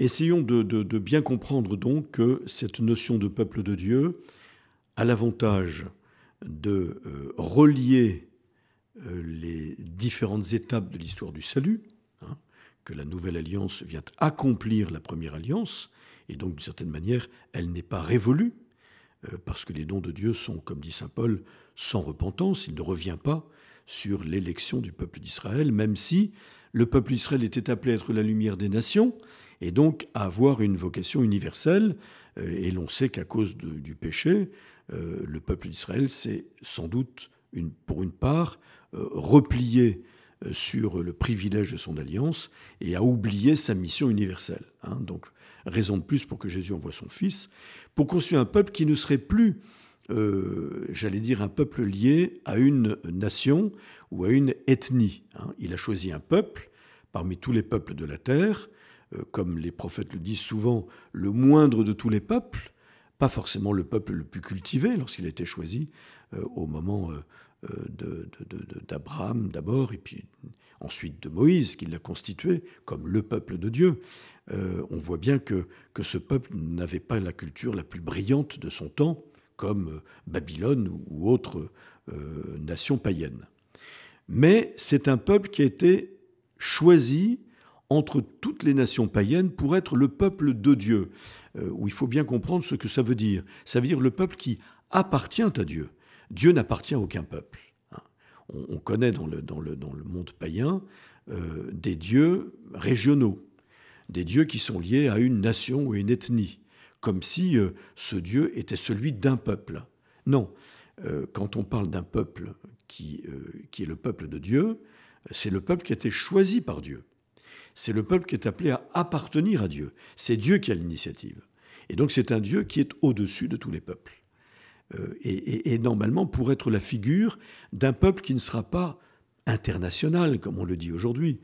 Essayons de, bien comprendre donc que cette notion de peuple de Dieu a l'avantage de euh, relier euh, les différentes étapes de l'histoire du salut, hein, que la nouvelle alliance vient accomplir la première alliance, et donc d'une certaine manière, elle n'est pas révolue, euh, parce que les dons de Dieu sont, comme dit Saint Paul, sans repentance, il ne revient pas sur l'élection du peuple d'Israël, même si le peuple d'Israël était appelé à être la lumière des nations, et donc avoir une vocation universelle. Euh, et l'on sait qu'à cause du péché, euh, le peuple d'Israël s'est sans doute, pour une part, euh, replié sur le privilège de son alliance et a oublié sa mission universelle. Hein. Donc, raison de plus pour que Jésus envoie son Fils, pour construire un peuple qui ne serait plus, j'allais dire, un peuple lié à une nation ou à une ethnie. Hein. Il a choisi un peuple parmi tous les peuples de la terre euh, comme les prophètes le disent souvent, le moindre de tous les peuples, pas forcément le peuple le plus cultivé lorsqu'il a été choisi euh, au moment euh, d'Abraham d'abord, et puis ensuite de Moïse qui l'a constitué comme le peuple de Dieu. on voit bien que, ce peuple n'avait pas la culture la plus brillante de son temps, comme Babylone ou, autres autre païennes. nation païenne. Mais c'est un peuple qui a été choisi entre toutes les nations païennes pour être le peuple de Dieu, euh, où il faut bien comprendre ce que ça veut dire. Ça veut dire le peuple qui appartient à Dieu. Dieu n'appartient à aucun peuple. Hein. On, connaît dans le, dans, le, dans le, monde païen euh, des dieux régionaux, des dieux qui sont liés à une nation ou une ethnie, comme si euh, ce Dieu était celui d'un peuple. Non, quand on parle d'un peuple qui, qui est le peuple de Dieu, c'est le peuple qui a été choisi par Dieu c'est le peuple qui est appelé à appartenir à Dieu. C'est Dieu qui a l'initiative. Et donc c'est un Dieu qui est au-dessus de tous les peuples. Euh, et, normalement, pour être la figure d'un peuple qui ne sera pas international, comme on le dit aujourd'hui,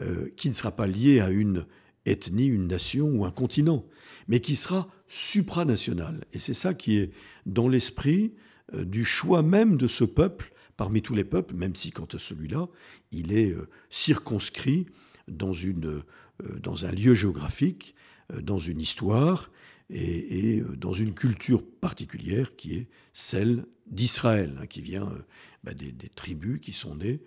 euh, qui ne sera pas lié à une ethnie, une nation ou un continent, mais qui sera supranational. Et c'est ça qui est dans l'esprit euh, du choix même de ce peuple parmi tous les peuples, même si quant à celui-là, il est circonscrit dans, une, euh, dans un lieu géographique, euh, dans une histoire et, euh, dans une culture particulière qui est celle d'Israël, hein, qui vient bah, des, tribus qui sont nées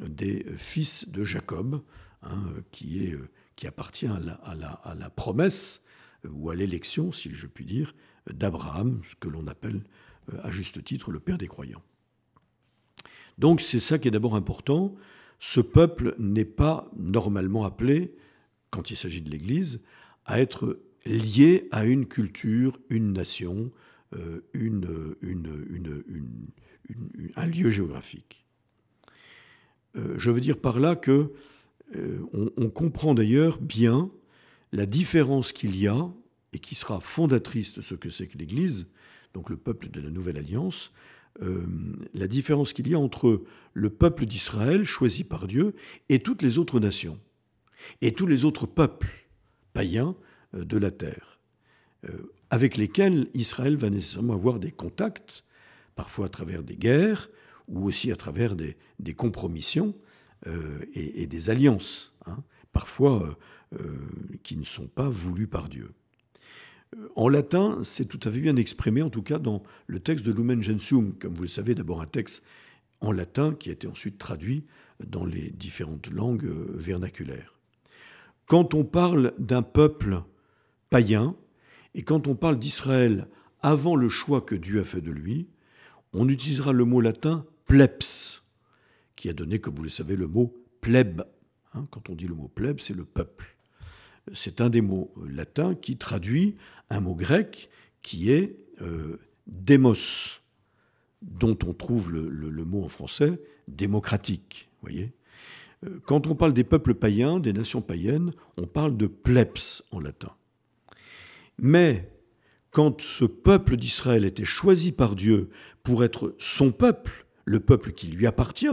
des fils de Jacob, hein, qui, est, qui appartient à la, à la promesse ou à l'élection, si je puis dire, d'Abraham, ce que l'on appelle à juste titre le père des croyants. Donc c'est ça qui est d'abord important, ce peuple n'est pas normalement appelé, quand il s'agit de l'Église, à être lié à une culture, une nation, euh, un lieu géographique. Euh, je veux dire par là que euh, on, comprend d'ailleurs bien la différence qu'il y a, et qui sera fondatrice de ce que c'est que l'Église, donc le peuple de la Nouvelle Alliance, euh, la différence qu'il y a entre le peuple d'Israël choisi par Dieu et toutes les autres nations, et tous les autres peuples païens euh, de la terre, euh, avec lesquels Israël va nécessairement avoir des contacts, parfois à travers des guerres, ou aussi à travers des, compromissions et, des alliances, hein, parfois qui ne sont pas voulues par Dieu en latin, c'est tout à fait bien exprimé, en tout cas dans le texte de Lumen Gentium, comme vous le savez, d'abord un texte en latin qui a été ensuite traduit dans les différentes langues euh, vernaculaires. Quand on parle d'un peuple païen et quand on parle d'Israël avant le choix que Dieu a fait de lui, on utilisera le mot latin plebs, qui a donné, comme vous le savez, le mot plebe. Hein. quand on dit le mot plebe, c'est le peuple c'est un des mots latins qui traduit un mot grec qui est euh, démos, dont on trouve le, mot en français démocratique. Voyez euh, Quand on parle des peuples païens, des nations païennes, on parle de plebs en latin. Mais quand ce peuple d'Israël était choisi par Dieu pour être son peuple, le peuple qui lui appartient,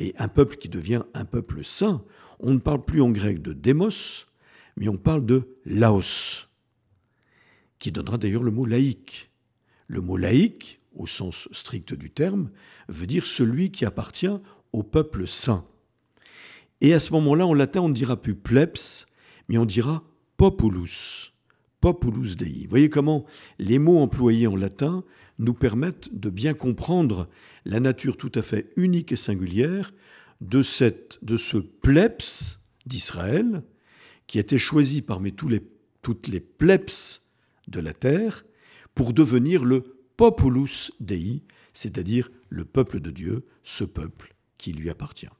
et un peuple qui devient un peuple saint, on ne parle plus en grec de démos, mais on parle de Laos, qui donnera d'ailleurs le mot laïque. Le mot laïque, au sens strict du terme, veut dire celui qui appartient au peuple saint. Et à ce moment-là, en latin, on ne dira plus plebs, mais on dira populus, populus dei. Vous voyez comment les mots employés en latin nous permettent de bien comprendre la nature tout à fait unique et singulière de, de ce plebs d'Israël, qui était choisi parmi toutes les plebs de la terre pour devenir le populus dei, c'est-à-dire le peuple de Dieu, ce peuple qui lui appartient.